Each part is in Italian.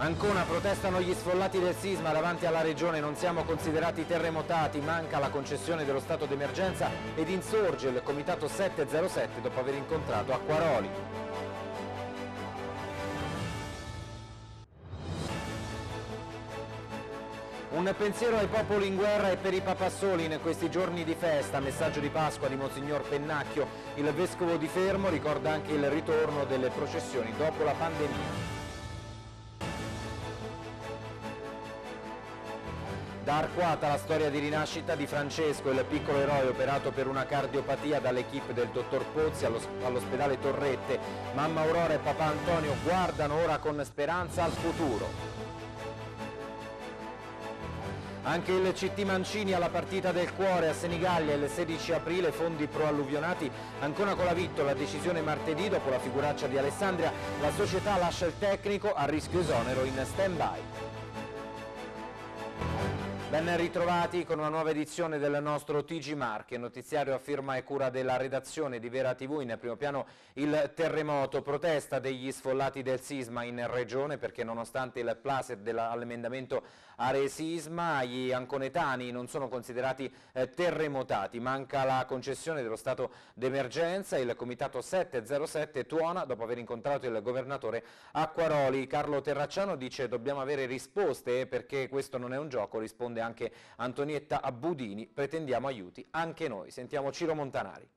Ancona protestano gli sfollati del sisma davanti alla regione, non siamo considerati terremotati, manca la concessione dello stato d'emergenza ed insorge il comitato 707 dopo aver incontrato Acquaroli. Un pensiero ai popoli in guerra e per i papassoli in questi giorni di festa, messaggio di Pasqua di Monsignor Pennacchio. Il vescovo di Fermo ricorda anche il ritorno delle processioni dopo la pandemia. Da Arquata la storia di rinascita di Francesco, il piccolo eroe operato per una cardiopatia dall'equipe del dottor Pozzi all'ospedale Torrette. Mamma Aurora e papà Antonio guardano ora con speranza al futuro. Anche il CT Mancini alla partita del cuore a Senigallia il 16 aprile, fondi pro-alluvionati ancora con la vittoria, decisione martedì dopo la figuraccia di Alessandria, la società lascia il tecnico a rischio esonero in stand-by. Ben ritrovati con una nuova edizione del nostro TG Marche, notiziario a firma e cura della redazione di Vera TV, in primo piano il terremoto, protesta degli sfollati del sisma in regione perché nonostante il placet dell'emendamento aree sisma, gli anconetani non sono considerati eh, terremotati, manca la concessione dello stato d'emergenza, il comitato 707 tuona dopo aver incontrato il governatore Acquaroli. Carlo Terracciano dice dobbiamo avere risposte perché questo non è un gioco, risponde anche Antonietta Abudini, pretendiamo aiuti anche noi. Sentiamo Ciro Montanari.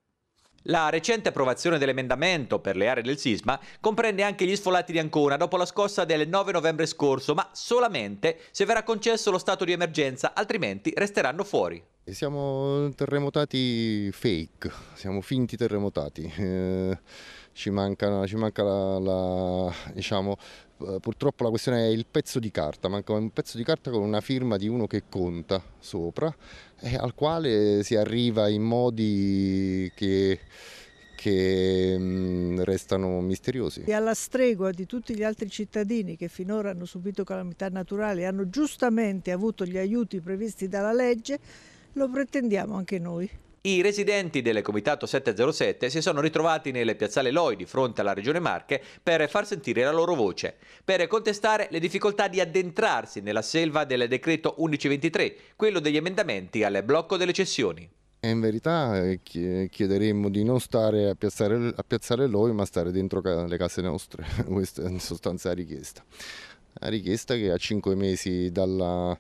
La recente approvazione dell'emendamento per le aree del sisma comprende anche gli sfollati di Ancona dopo la scossa del 9 novembre scorso, ma solamente se verrà concesso lo stato di emergenza, altrimenti resteranno fuori. Siamo terremotati fake, siamo finti terremotati. Eh, ci manca, ci manca la, la, diciamo, eh, purtroppo la questione è il pezzo di carta, manca un pezzo di carta con una firma di uno che conta sopra, e al quale si arriva in modi che che mm, restano misteriosi. E alla stregua di tutti gli altri cittadini che finora hanno subito calamità naturali e hanno giustamente avuto gli aiuti previsti dalla legge, lo pretendiamo anche noi. I residenti del Comitato 707 si sono ritrovati nel piazzale Loi di fronte alla Regione Marche per far sentire la loro voce, per contestare le difficoltà di addentrarsi nella selva del decreto 1123, quello degli emendamenti al blocco delle cessioni. In verità eh, chiederemmo di non stare a piazzare, a piazzare Loi ma stare dentro le case nostre, questa è in sostanza la richiesta. La richiesta che a cinque mesi dalla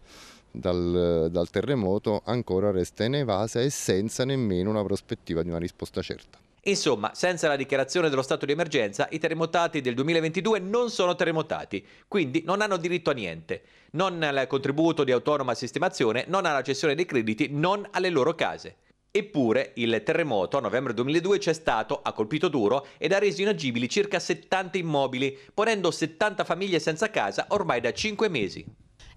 dal, dal terremoto ancora resta inevasa e senza nemmeno una prospettiva di una risposta certa. Insomma, senza la dichiarazione dello stato di emergenza, i terremotati del 2022 non sono terremotati, quindi non hanno diritto a niente, non al contributo di autonoma sistemazione, non alla cessione dei crediti, non alle loro case. Eppure il terremoto a novembre 2002 c'è stato, ha colpito duro ed ha reso inagibili circa 70 immobili, ponendo 70 famiglie senza casa ormai da 5 mesi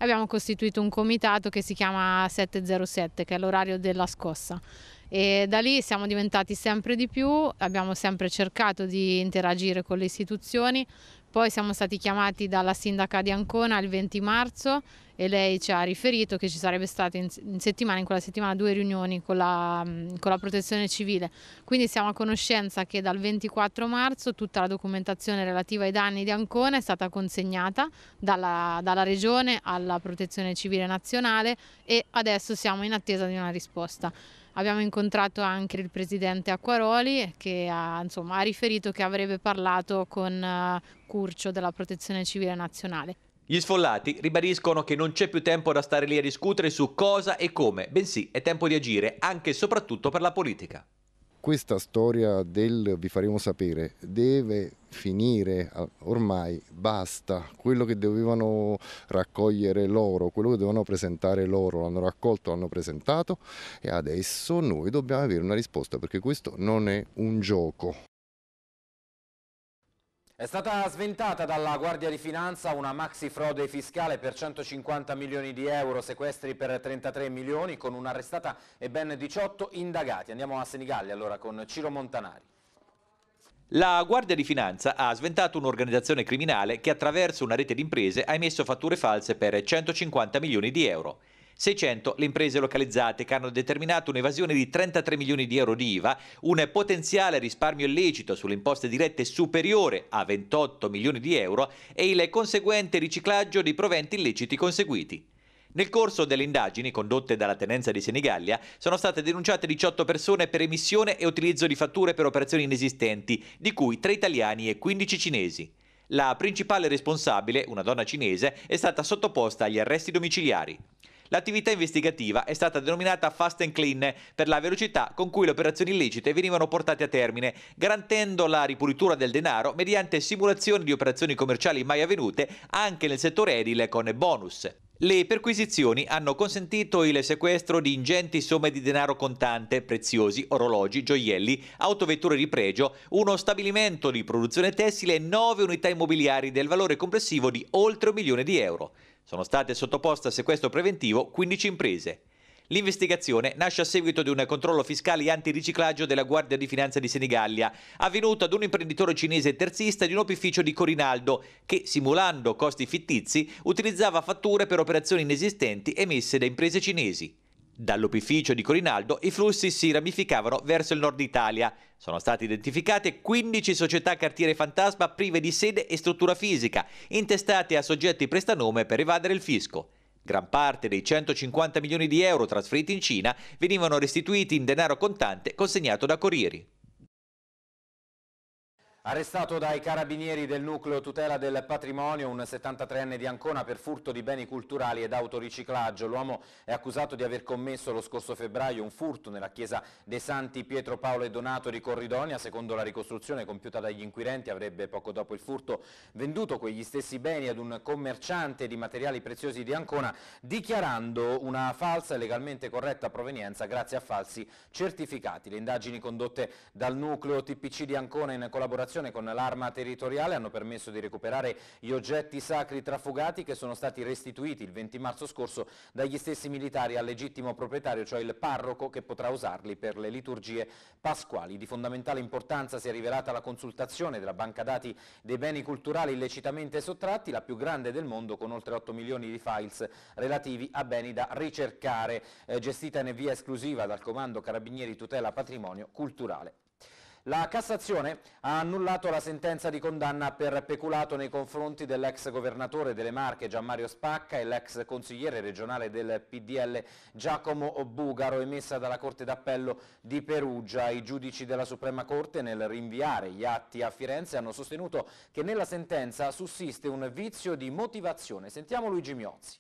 abbiamo costituito un comitato che si chiama 707, che è l'orario della scossa. E da lì siamo diventati sempre di più, abbiamo sempre cercato di interagire con le istituzioni poi siamo stati chiamati dalla sindaca di Ancona il 20 marzo e lei ci ha riferito che ci sarebbe state in, settimana, in quella settimana due riunioni con la, con la, protezione civile. Quindi siamo a conoscenza che dal 24 marzo tutta la documentazione relativa ai danni di Ancona è stata consegnata dalla, dalla regione alla protezione civile nazionale e adesso siamo in attesa di una risposta. Abbiamo incontrato anche il presidente Acquaroli che ha, insomma, ha riferito che avrebbe parlato con eh, Curcio della Protezione Civile Nazionale. Gli sfollati ribadiscono che non c'è più tempo da stare lì a discutere su cosa e come, bensì è tempo di agire anche e soprattutto per la politica questa storia del vi faremo sapere deve finire ormai basta quello che dovevano raccogliere loro quello che dovevano presentare loro l'hanno raccolto l'hanno presentato e adesso noi dobbiamo avere una risposta perché questo non è un gioco è stata sventata dalla Guardia di Finanza una maxi frode fiscale per 150 milioni di euro, sequestri per 33 milioni, con un'arrestata e ben 18 indagati. Andiamo a Senigalli allora con Ciro Montanari. La Guardia di Finanza ha sventato un'organizzazione criminale che attraverso una rete di imprese ha emesso fatture false per 150 milioni di euro. 600 le imprese localizzate che hanno determinato un'evasione di 33 milioni di euro di IVA, un potenziale risparmio illecito sulle imposte dirette superiore a 28 milioni di euro e il conseguente riciclaggio di proventi illeciti conseguiti. Nel corso delle indagini condotte dalla tenenza di Senigallia sono state denunciate 18 persone per emissione e utilizzo di fatture per operazioni inesistenti, di cui 3 italiani e 15 cinesi. La principale responsabile, una donna cinese, è stata sottoposta agli arresti domiciliari. L'attività investigativa è stata denominata fast and clean per la velocità con cui le operazioni illecite venivano portate a termine, garantendo la ripulitura del denaro mediante simulazioni di operazioni commerciali mai avvenute anche nel settore edile con bonus. Le perquisizioni hanno consentito il sequestro di ingenti somme di denaro contante, preziosi, orologi, gioielli, autovetture di pregio, uno stabilimento di produzione tessile e nove unità immobiliari del valore complessivo di oltre un milione di euro. Sono state sottoposte a sequestro preventivo 15 imprese. L'investigazione nasce a seguito di un controllo fiscale antiriciclaggio della Guardia di Finanza di Senigallia, avvenuto ad un imprenditore cinese terzista di un opificio di Corinaldo, che, simulando costi fittizi, utilizzava fatture per operazioni inesistenti emesse da imprese cinesi. Dall'opificio di Corinaldo i flussi si ramificavano verso il nord Italia. Sono state identificate 15 società cartiere fantasma prive di sede e struttura fisica, intestate a soggetti prestanome per evadere il fisco. Gran parte dei 150 milioni di euro trasferiti in Cina venivano restituiti in denaro contante consegnato da corrieri. Arrestato dai carabinieri del nucleo tutela del patrimonio, un 73enne di Ancona per furto di beni culturali ed autoriciclaggio. L'uomo è accusato di aver commesso lo scorso febbraio un furto nella chiesa dei Santi Pietro Paolo e Donato di Corridonia. Secondo la ricostruzione compiuta dagli inquirenti avrebbe poco dopo il furto venduto quegli stessi beni ad un commerciante di materiali preziosi di Ancona dichiarando una falsa e legalmente corretta provenienza grazie a falsi certificati. Le indagini condotte dal nucleo TPC di Ancona in collaborazione collaborazione con l'arma territoriale hanno permesso di recuperare gli oggetti sacri trafugati che sono stati restituiti il 20 marzo scorso dagli stessi militari al legittimo proprietario, cioè il parroco che potrà usarli per le liturgie pasquali. Di fondamentale importanza si è rivelata la consultazione della banca dati dei beni culturali illecitamente sottratti, la più grande del mondo con oltre 8 milioni di files relativi a beni da ricercare, eh, gestita in via esclusiva dal Comando Carabinieri Tutela Patrimonio Culturale la Cassazione ha annullato la sentenza di condanna per peculato nei confronti dell'ex governatore delle Marche Gianmario Spacca e l'ex consigliere regionale del PDL Giacomo Bugaro emessa dalla Corte d'Appello di Perugia. I giudici della Suprema Corte nel rinviare gli atti a Firenze hanno sostenuto che nella sentenza sussiste un vizio di motivazione. Sentiamo Luigi Miozzi.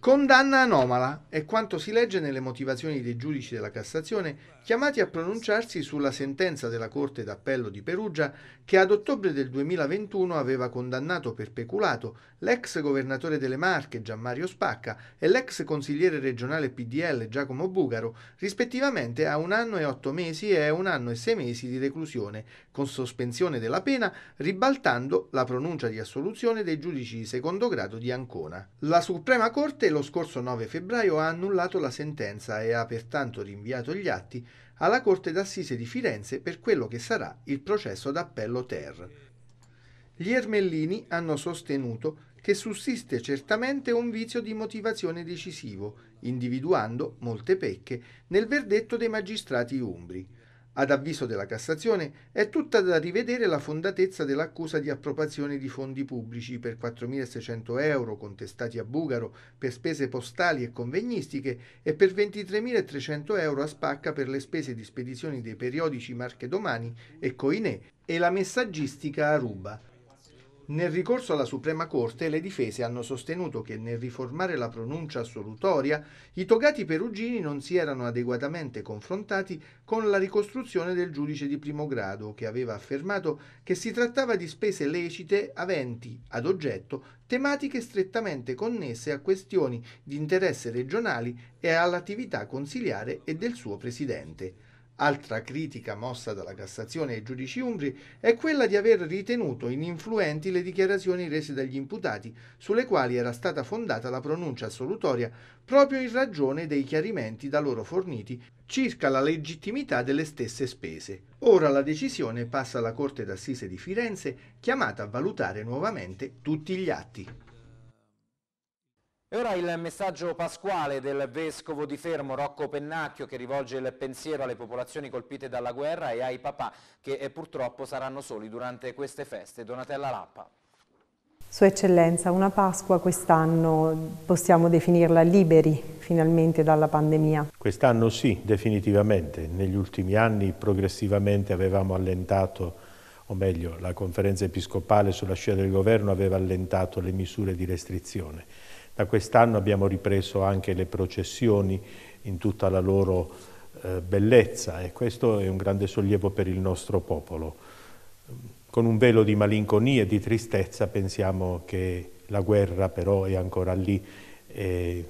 Condanna anomala è quanto si legge nelle motivazioni dei giudici della Cassazione chiamati a pronunciarsi sulla sentenza della Corte d'Appello di Perugia che ad ottobre del 2021 aveva condannato per peculato l'ex governatore delle Marche Gianmario Spacca e l'ex consigliere regionale PDL Giacomo Bugaro, rispettivamente a un anno e otto mesi e a un anno e sei mesi di reclusione, con sospensione della pena, ribaltando la pronuncia di assoluzione dei giudici di secondo grado di Ancona. La Suprema Corte lo scorso 9 febbraio ha annullato la sentenza e ha pertanto rinviato gli atti alla Corte d'Assise di Firenze per quello che sarà il processo d'appello Ter. Gli ermellini hanno sostenuto che sussiste certamente un vizio di motivazione decisivo, individuando molte pecche nel verdetto dei magistrati umbri. Ad avviso della Cassazione è tutta da rivedere la fondatezza dell'accusa di appropriazione di fondi pubblici per 4.600 euro contestati a Bugaro per spese postali e convegnistiche e per 23.300 euro a Spacca per le spese di spedizioni dei periodici Marche Domani e Coinè e la messaggistica a Ruba. Nel ricorso alla Suprema Corte le difese hanno sostenuto che nel riformare la pronuncia assolutoria i togati perugini non si erano adeguatamente confrontati con la ricostruzione del giudice di primo grado che aveva affermato che si trattava di spese lecite aventi ad oggetto tematiche strettamente connesse a questioni di interesse regionali e all'attività consiliare e del suo presidente. Altra critica mossa dalla Cassazione ai giudici umbri è quella di aver ritenuto ininfluenti le dichiarazioni rese dagli imputati, sulle quali era stata fondata la pronuncia assolutoria, proprio in ragione dei chiarimenti da loro forniti circa la legittimità delle stesse spese. Ora la decisione passa alla Corte d'Assise di Firenze, chiamata a valutare nuovamente tutti gli atti. E ora il messaggio pasquale del vescovo di Fermo Rocco Pennacchio che rivolge il pensiero alle popolazioni colpite dalla guerra e ai papà che eh, purtroppo saranno soli durante queste feste. Donatella Lappa. Sua Eccellenza, una Pasqua quest'anno possiamo definirla liberi finalmente dalla pandemia? Quest'anno sì, definitivamente. Negli ultimi anni progressivamente avevamo allentato, o meglio la conferenza episcopale sulla scia del governo aveva allentato le misure di restrizione da quest'anno abbiamo ripreso anche le processioni in tutta la loro eh, bellezza e questo è un grande sollievo per il nostro popolo. Con un velo di malinconia e di tristezza pensiamo che la guerra però è ancora lì e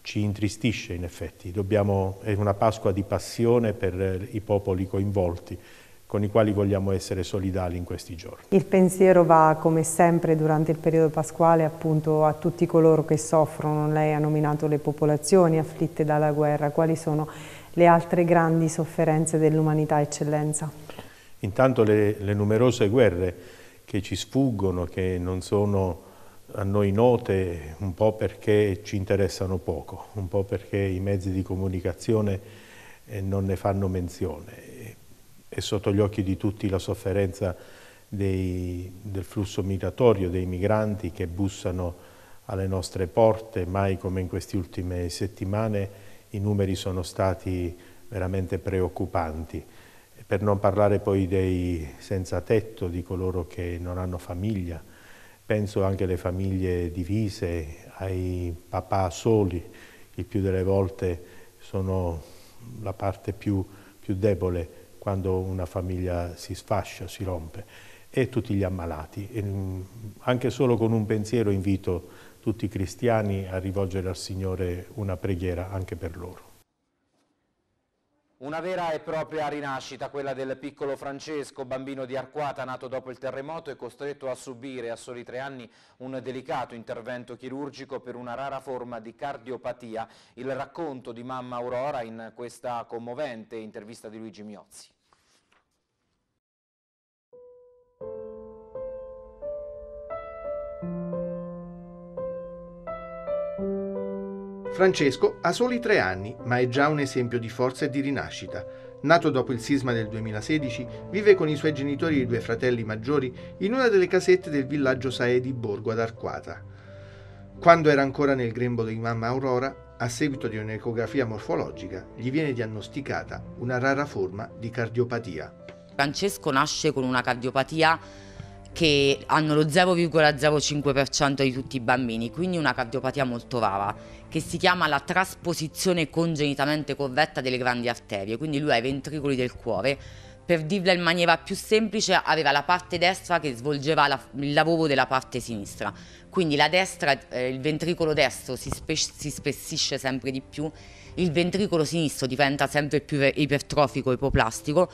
ci intristisce in effetti. Dobbiamo, è una Pasqua di passione per i popoli coinvolti con i quali vogliamo essere solidali in questi giorni. Il pensiero va come sempre durante il periodo pasquale appunto a tutti coloro che soffrono, lei ha nominato le popolazioni afflitte dalla guerra, quali sono le altre grandi sofferenze dell'umanità eccellenza? Intanto le, le, numerose guerre che ci sfuggono, che non sono a noi note un po' perché ci interessano poco, un po' perché i mezzi di comunicazione eh, non ne fanno menzione è sotto gli occhi di tutti la sofferenza dei, del flusso migratorio, dei migranti che bussano alle nostre porte, mai come in queste ultime settimane i numeri sono stati veramente preoccupanti. Per non parlare poi dei senza tetto, di coloro che non hanno famiglia, penso anche alle famiglie divise, ai papà soli, che più delle volte sono la parte più, più debole quando una famiglia si sfascia, si rompe, e tutti gli ammalati. E mm, anche solo con un pensiero invito tutti i cristiani a rivolgere al Signore una preghiera anche per loro. Una vera e propria rinascita, quella del piccolo Francesco, bambino di Arquata, nato dopo il terremoto e costretto a subire a soli tre anni un delicato intervento chirurgico per una rara forma di cardiopatia. Il racconto di mamma Aurora in questa commovente intervista di Luigi Miozzi. Francesco ha soli tre anni, ma è già un esempio di forza e di rinascita. Nato dopo il sisma del 2016, vive con i suoi genitori e i due fratelli maggiori in una delle casette del villaggio Sae di Borgo ad Arquata. Quando era ancora nel grembo di mamma Aurora, a seguito di un'ecografia morfologica, gli viene diagnosticata una rara forma di cardiopatia. Francesco nasce con una cardiopatia che hanno lo 0,05% di tutti i bambini, quindi una cardiopatia molto rara che si chiama la trasposizione congenitamente corretta delle grandi arterie, quindi lui ha i ventricoli del cuore. Per dirla in maniera più semplice, aveva la parte destra che svolgeva la, il lavoro della parte sinistra. Quindi la destra, eh, il ventricolo destro si, spe, si spessisce sempre di più il ventricolo sinistro diventa sempre più ipertrofico ipoplastico,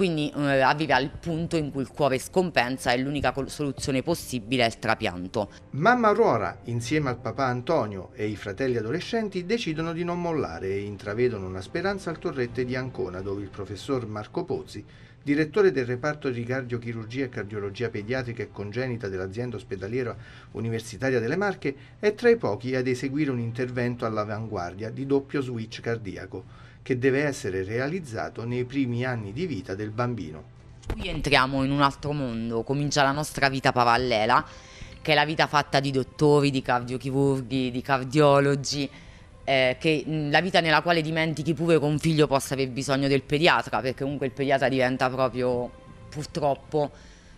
quindi eh, arriva al punto in cui il cuore scompensa e l'unica soluzione possibile è il trapianto. Mamma Aurora, insieme al papà Antonio e i fratelli adolescenti, decidono di non mollare e intravedono una speranza al torrette di Ancona, dove il professor Marco Pozzi direttore del reparto di cardiochirurgia e cardiologia pediatrica e congenita dell'azienda ospedaliera universitaria delle Marche, è tra i pochi ad eseguire un intervento all'avanguardia di doppio switch cardiaco che deve essere realizzato nei primi anni di vita del bambino. Qui entriamo in un altro mondo, comincia la nostra vita parallela, che è la vita fatta di dottori, di cardiochirurghi, di cardiologi, eh, che, mm, la vita nella quale dimentichi pure che un figlio possa aver bisogno del pediatra, perché comunque il pediatra diventa proprio, purtroppo,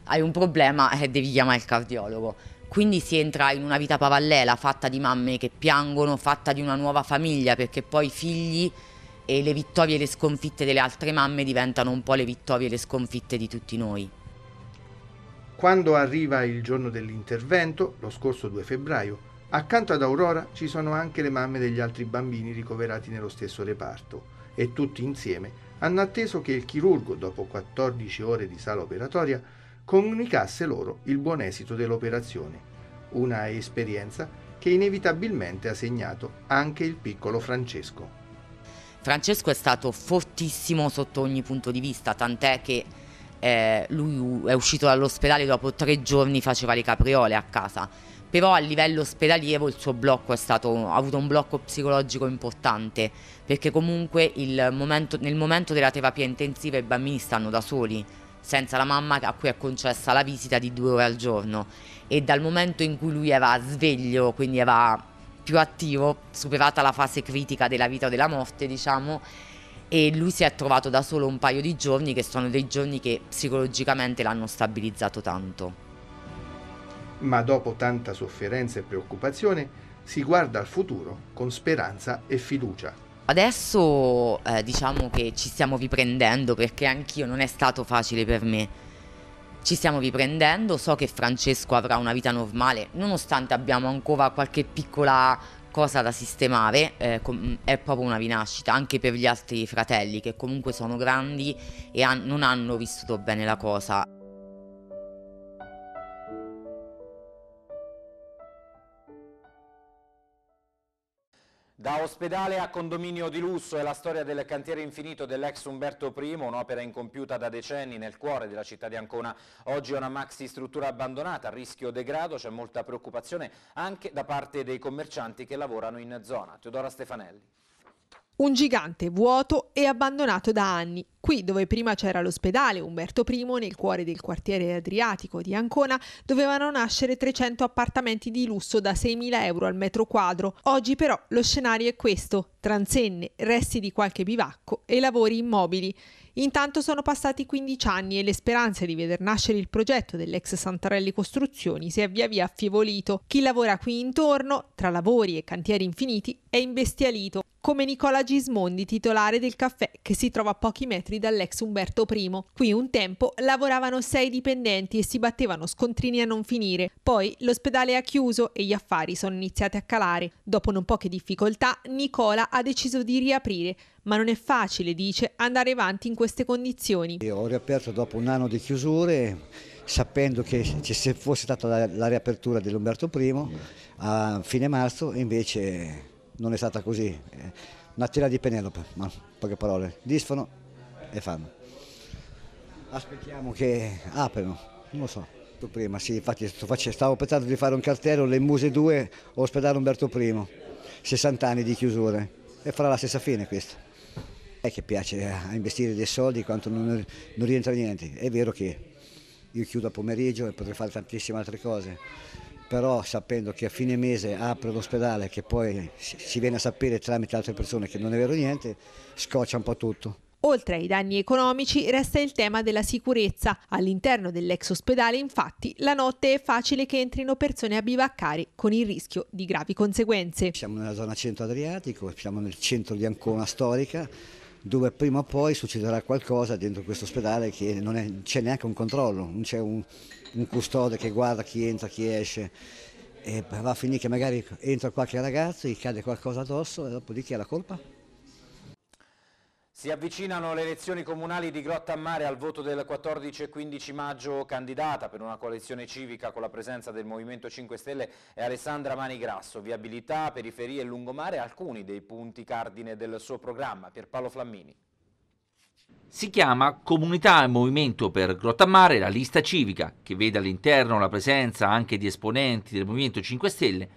hai un problema e eh, devi chiamare il cardiologo. Quindi si entra in una vita parallela fatta di mamme che piangono, fatta di una nuova famiglia, perché poi i figli e le vittorie e le sconfitte delle altre mamme diventano un po' le vittorie e le sconfitte di tutti noi. Quando arriva il giorno dell'intervento, lo scorso 2 febbraio, accanto ad Aurora ci sono anche le mamme degli altri bambini ricoverati nello stesso reparto e tutti insieme hanno atteso che il chirurgo, dopo 14 ore di sala operatoria, comunicasse loro il buon esito dell'operazione, una esperienza che inevitabilmente ha segnato anche il piccolo Francesco. Francesco è stato fortissimo sotto ogni punto di vista, tant'è che eh, lui è uscito dall'ospedale dopo tre giorni faceva le capriole a casa. Però a livello ospedaliero il suo blocco stato, ha avuto un blocco psicologico importante, perché comunque momento, nel momento della terapia intensiva i bambini stanno da soli, senza la mamma a cui è concessa la visita di due ore al giorno. E dal momento in cui lui era sveglio, quindi aveva più attivo, superata la fase critica della vita o della morte, diciamo, e lui si è trovato da solo un paio di giorni che sono dei giorni che psicologicamente l'hanno stabilizzato tanto. Ma dopo tanta sofferenza e preoccupazione si guarda al futuro con speranza e fiducia. Adesso eh, diciamo che ci stiamo riprendendo perché anch'io non è stato facile per me ci stiamo riprendendo, so che Francesco avrà una vita normale, nonostante abbiamo ancora qualche piccola cosa da sistemare, eh, è proprio una rinascita anche per gli altri fratelli che comunque sono grandi e han non hanno vissuto bene la cosa. Da ospedale a condominio di lusso è la storia del cantiere infinito dell'ex Umberto I, un'opera incompiuta da decenni nel cuore della città di Ancona. Oggi è una maxi struttura abbandonata, a rischio degrado, c'è molta preoccupazione anche da parte dei commercianti che lavorano in zona. Teodora Stefanelli. Un gigante vuoto e abbandonato da anni. Qui, dove prima c'era l'ospedale Umberto I, nel cuore del quartiere adriatico di Ancona, dovevano nascere 300 appartamenti di lusso da 6.000 euro al metro quadro. Oggi però lo scenario è questo, transenne, resti di qualche bivacco e lavori immobili. Intanto sono passati 15 anni e le speranze di veder nascere il progetto dell'ex Santarelli Costruzioni si è via via affievolito. Chi lavora qui intorno, tra lavori e cantieri infiniti, è imbestialito come Nicola Gismondi, titolare del caffè che si trova a pochi metri dall'ex Umberto I. Qui un tempo lavoravano sei dipendenti e si battevano scontrini a non finire. Poi l'ospedale ha chiuso e gli affari sono iniziati a calare. Dopo non poche difficoltà, Nicola ha deciso di riaprire, ma non è facile, dice, andare avanti in queste condizioni. Io ho riaperto dopo un anno di chiusure, sapendo che se fosse stata la, la riapertura dell'Umberto I a fine marzo, invece non è stata così. Eh, una tela di Penelope, ma poche parole, disfono e fanno. Aspettiamo che aprano, non lo so. Prima, sì, infatti stavo pensando di fare un cartello Le Muse 2, ospedale Umberto I, 60 anni di chiusure e farà la stessa fine questo. È che piace investire dei soldi quanto non, non rientra niente, è vero che io chiudo a pomeriggio e potrei fare tantissime altre cose, però sapendo che a fine mese apre l'ospedale, che poi si viene a sapere tramite altre persone che non è vero niente, scoccia un po' tutto. Oltre ai danni economici resta il tema della sicurezza. All'interno dell'ex ospedale infatti la notte è facile che entrino persone a bivaccare con il rischio di gravi conseguenze. Siamo nella zona centro adriatico, siamo nel centro di Ancona storica, dove prima o poi succederà qualcosa dentro questo ospedale che non c'è neanche un controllo, non c'è un, un, custode che guarda chi entra, chi esce. E va a finire che magari entra qualche ragazzo, gli cade qualcosa addosso e dopo di chi è la colpa? Si avvicinano le elezioni comunali di Grotta Mare al voto del 14 e 15 maggio candidata per una coalizione civica con la presenza del Movimento 5 Stelle e Alessandra Manigrasso. Viabilità, periferie e lungomare alcuni dei punti cardine del suo programma. Pierpaolo Flammini. Si chiama Comunità e Movimento per Grottammare la lista civica che vede all'interno la presenza anche di esponenti del Movimento 5 Stelle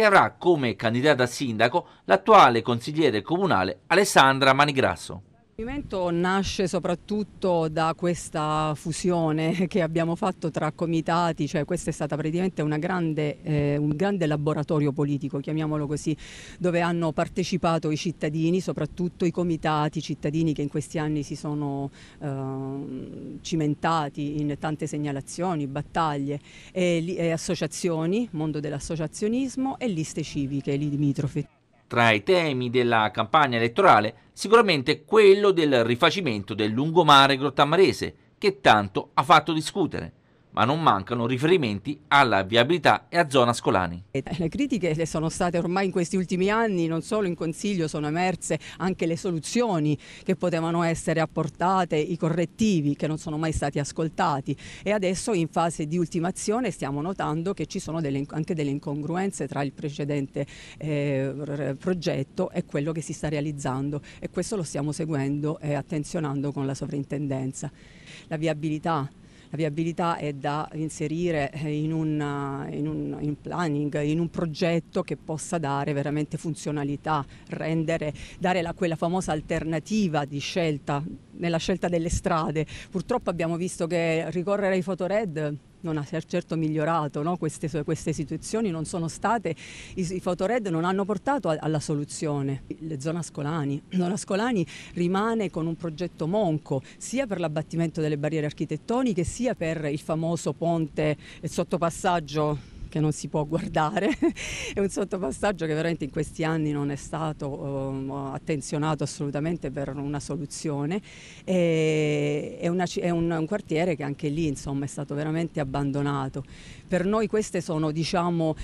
che avrà come candidata sindaco l'attuale consigliere comunale Alessandra Manigrasso. Il movimento nasce soprattutto da questa fusione che abbiamo fatto tra comitati, cioè questo è stato praticamente grande, eh, un grande laboratorio politico, chiamiamolo così, dove hanno partecipato i cittadini, soprattutto i comitati, cittadini che in questi anni si sono eh, cimentati in tante segnalazioni, battaglie, e, e associazioni, mondo dell'associazionismo e liste civiche, lì di Mitrofe. Tra i temi della campagna elettorale sicuramente quello del rifacimento del lungomare grottamarese, che tanto ha fatto discutere ma non mancano riferimenti alla viabilità e a zona Scolani. Le critiche le sono state ormai in questi ultimi anni, non solo in Consiglio sono emerse anche le soluzioni che potevano essere apportate, i correttivi che non sono mai stati ascoltati e adesso in fase di ultimazione stiamo notando che ci sono delle, anche delle incongruenze tra il precedente eh, progetto e quello che si sta realizzando e questo lo stiamo seguendo e attenzionando con la sovrintendenza. La viabilità la viabilità è da inserire eh, in, una, eh, in, un, in planning, in un progetto che possa dare veramente funzionalità, rendere, dare la, quella famosa alternativa di scelta nella scelta delle strade. Purtroppo abbiamo visto che ricorrere ai fotored non ha certo migliorato no? queste, queste, situazioni, non sono state, i, i fotored non hanno portato a, alla soluzione. Le zona Ascolani, zona Ascolani rimane con un progetto monco sia per l'abbattimento delle barriere architettoniche sia per il famoso ponte sottopassaggio che non si può guardare, è un sottopassaggio che veramente in questi anni non è stato eh, attenzionato assolutamente per una soluzione, e, è, una, è un, un, quartiere che anche lì insomma, è stato veramente abbandonato. Per noi queste sono diciamo,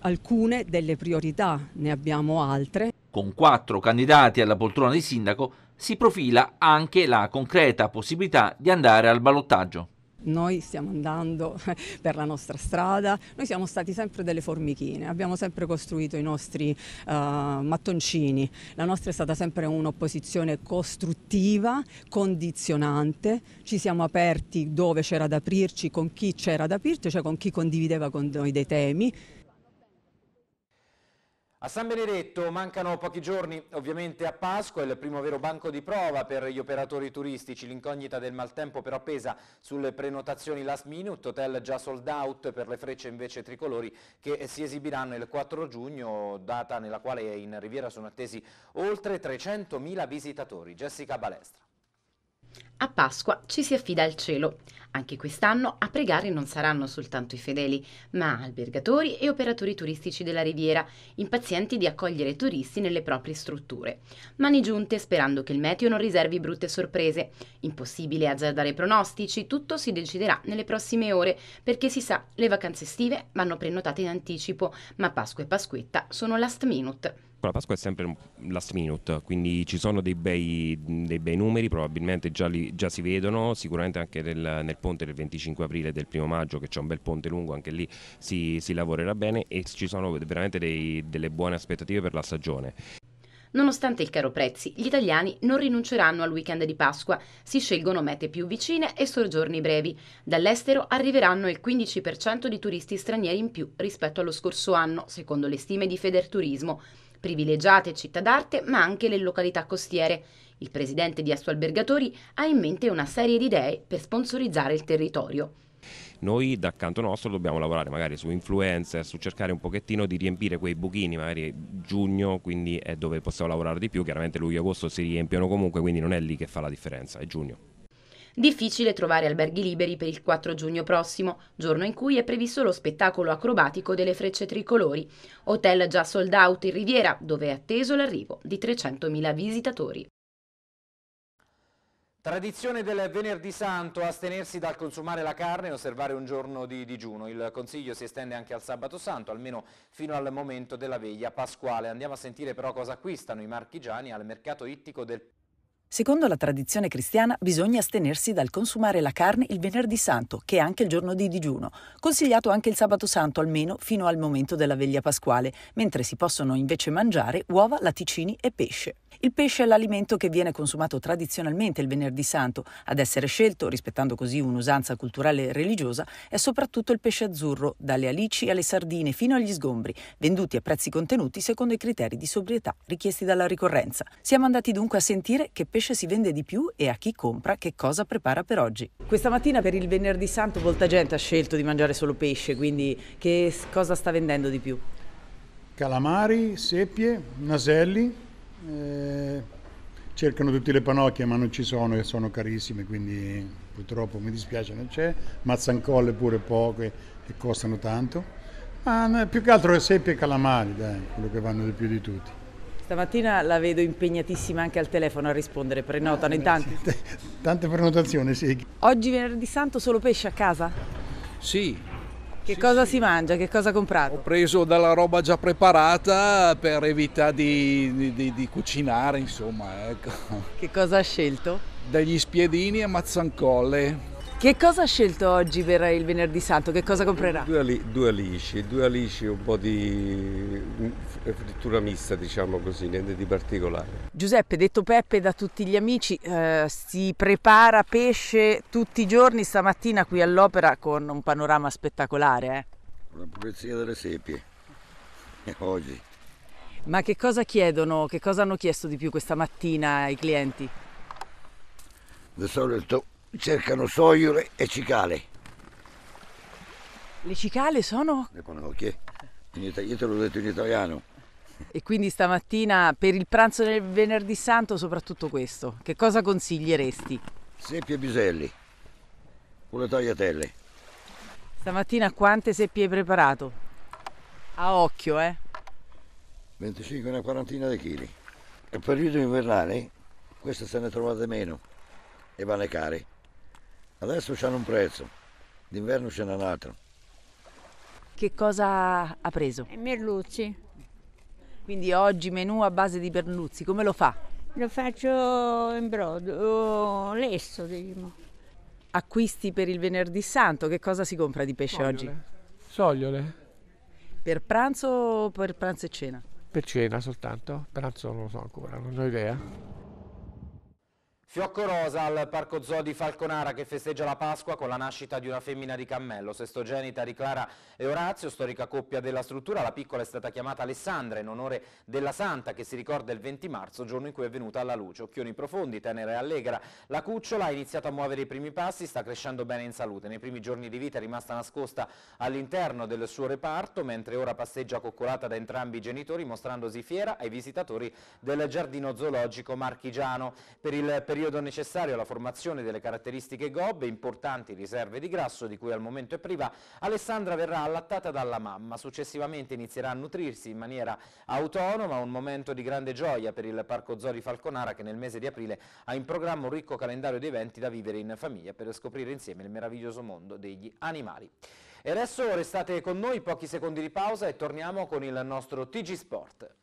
alcune delle priorità, ne abbiamo altre. Con quattro candidati alla poltrona di sindaco si profila anche la concreta possibilità di andare al ballottaggio noi stiamo andando per la nostra strada, noi siamo stati sempre delle formichine, abbiamo sempre costruito i nostri uh, mattoncini, la nostra è stata sempre un'opposizione costruttiva, condizionante, ci siamo aperti dove c'era da aprirci, con chi c'era da aprirci, cioè con chi condivideva con noi dei temi, a San Benedetto mancano pochi giorni ovviamente a Pasqua, il primo vero banco di prova per gli operatori turistici, l'incognita del maltempo però pesa sulle prenotazioni last minute, hotel già sold out per le frecce invece tricolori che si esibiranno il 4 giugno, data nella quale in Riviera sono attesi oltre 300.000 visitatori. Jessica Balestra. A Pasqua ci si affida al cielo. Anche quest'anno a pregare non saranno soltanto i fedeli, ma albergatori e operatori turistici della riviera, impazienti di accogliere turisti nelle proprie strutture. Mani giunte sperando che il meteo non riservi brutte sorprese. Impossibile azzardare pronostici, tutto si deciderà nelle prossime ore, perché si sa, le vacanze estive vanno prenotate in anticipo, ma Pasqua e Pasquetta sono last minute la Pasqua è sempre last minute, quindi ci sono dei bei, dei bei numeri, probabilmente già li, già si vedono, sicuramente anche nel, nel, ponte del 25 aprile e del 1 maggio che c'è un bel ponte lungo, anche lì si, si lavorerà bene e ci sono veramente dei, delle buone aspettative per la stagione. Nonostante il caro prezzi, gli italiani non rinunceranno al weekend di Pasqua, si scelgono mete più vicine e soggiorni brevi. Dall'estero arriveranno il 15% di turisti stranieri in più rispetto allo scorso anno, secondo le stime di Federturismo. Privilegiate città d'arte, ma anche le località costiere. Il presidente di Albergatori ha in mente una serie di idee per sponsorizzare il territorio. Noi da canto nostro dobbiamo lavorare magari su influencer, su cercare un pochettino di riempire quei buchini, magari giugno quindi è dove possiamo lavorare di più, chiaramente luglio e agosto si riempiono comunque quindi non è lì che fa la differenza, è giugno. Difficile trovare alberghi liberi per il 4 giugno prossimo, giorno in cui è previsto lo spettacolo acrobatico delle frecce tricolori. Hotel già sold out in Riviera, dove è atteso l'arrivo di 300.000 visitatori. Tradizione del venerdì santo, astenersi dal consumare la carne e osservare un giorno di digiuno. Il consiglio si estende anche al sabato santo, almeno fino al momento della veglia pasquale. Andiamo a sentire però cosa acquistano i marchigiani al mercato ittico del Secondo la tradizione cristiana bisogna astenersi dal consumare la carne il venerdì santo, che è anche il giorno di digiuno, consigliato anche il sabato santo almeno fino al momento della veglia pasquale, mentre si possono invece mangiare uova, latticini e pesce. Il pesce è l'alimento che viene consumato tradizionalmente il venerdì santo. Ad essere scelto, rispettando così un'usanza culturale e religiosa, è soprattutto il pesce azzurro, dalle alici alle sardine fino agli sgombri, venduti a prezzi contenuti secondo i criteri di sobrietà richiesti dalla ricorrenza. Siamo andati dunque a sentire che pesce si vende di più e a chi compra che cosa prepara per oggi. Questa mattina per il venerdì santo molta gente ha scelto di mangiare solo pesce, quindi che cosa sta vendendo di più? Calamari, seppie, naselli, eh, cercano tutte le panocchie ma non ci sono e sono carissime, quindi purtroppo mi dispiace non c'è. Mazzancolle pure poche e costano tanto. Ma più che altro è seppie e calamari, dai, quello che vanno di più di tutti. Stamattina la vedo impegnatissima anche al telefono a rispondere, prenotano eh, in tanti. Tante prenotazioni, sì. Oggi venerdì santo solo pesce a casa? Sì, che sì, cosa sì. si mangia? Che cosa comprate? Ho preso della roba già preparata per evitare di, di, di cucinare, insomma. Ecco. Che cosa ha scelto? Dagli spiedini a mazzancolle che cosa ha scelto oggi per il venerdì santo? Che cosa comprerà? Due, ali, due alici, due alici un po' di eh, frittura mista, diciamo così, niente di particolare. Giuseppe, detto Peppe da tutti gli amici, eh, si prepara pesce tutti i giorni stamattina qui all'opera con un panorama spettacolare. Eh? Una pulizia delle seppie, oggi. Ma che cosa chiedono, che cosa hanno chiesto di più questa mattina ai clienti? Di solito cercano soiole e cicale. Le cicale sono? Le conocchie, io te l'ho detto in italiano. E quindi stamattina per il pranzo del venerdì santo soprattutto questo, che cosa consiglieresti? Seppie e piselli, con le tagliatelle. Stamattina quante seppie hai preparato? A occhio, eh? 25 una quarantina di chili. Nel periodo invernale queste se ne trovate meno e vanno care. Adesso c'hanno un prezzo, d'inverno ce n'è un altro. Che cosa ha preso? Eh, merluzzi. Quindi oggi menù a base di merluzzi, come lo fa? Lo faccio in brodo, eh, lesso diciamo. Acquisti per il venerdì santo, che cosa si compra di pesce Sogliole. oggi? Sogliole. Per pranzo o per pranzo e cena? Per cena soltanto, pranzo non lo so ancora, non ho idea. Fiocco rosa al Parco Zoo di Falconara che festeggia la Pasqua con la nascita di una femmina di cammello, sestogenita di Clara e Orazio, storica coppia della struttura. La piccola è stata chiamata Alessandra in onore della santa che si ricorda il 20 marzo, giorno in cui è venuta alla luce. Occhioni profondi, tenera e allegra. La cucciola ha iniziato a muovere i primi passi, sta crescendo bene in salute. Nei primi giorni di vita è rimasta nascosta all'interno del suo reparto, mentre ora passeggia coccolata da entrambi i genitori, mostrandosi fiera ai visitatori del giardino zoologico marchigiano. Per il periodo periodo necessario alla formazione delle caratteristiche gobbe, importanti riserve di grasso di cui al momento è priva, Alessandra verrà allattata dalla mamma. Successivamente inizierà a nutrirsi in maniera autonoma, un momento di grande gioia per il Parco Zori Falconara che nel mese di aprile ha in programma un ricco calendario di eventi da vivere in famiglia per scoprire insieme il meraviglioso mondo degli animali. E adesso restate con noi, pochi secondi di pausa e torniamo con il nostro TG Sport.